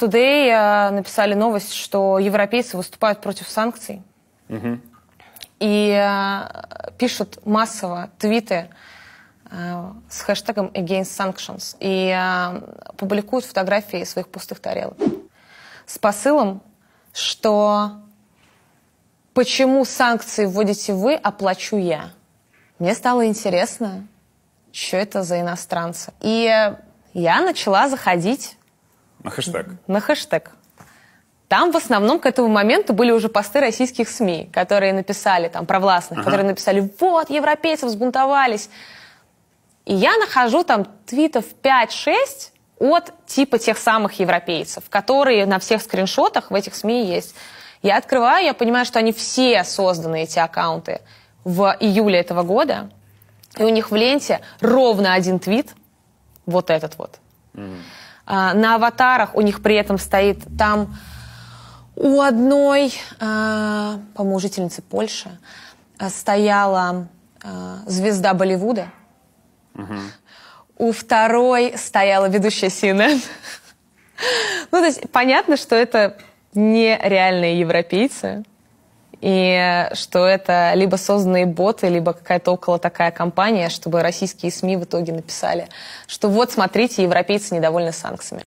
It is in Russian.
Today э, написали новость, что европейцы выступают против санкций. Угу. И э, пишут массово твиты э, с хэштегом Against Sanctions и публикуют фотографии своих пустых тарелок с посылом, что почему санкции вводите вы, оплачу а я. Мне стало интересно, что это за иностранцы. И я начала заходить на хэштег. На хэштег. Там в основном к этому моменту были уже посты российских СМИ, которые написали там про властных, uh которые написали, вот, европейцы взбунтовались. И я нахожу там твитов 5-6 от типа тех самых европейцев, которые на всех скриншотах в этих СМИ есть. Я открываю, я понимаю, что они все созданы, эти аккаунты, в июле этого года. И у них в ленте ровно один твит, вот этот вот. Mm-hmm. А, на аватарах у них при этом стоит там у одной а, по-моему, жительницы Польши а, стояла звезда Болливуда, угу. у второй стояла ведущая CNN. ну, то есть понятно, что это не реальные европейцы, и что это либо созданные боты, либо какая-то около такая компания, чтобы российские СМИ в итоге написали, что вот, смотрите, европейцы недовольны санкциями.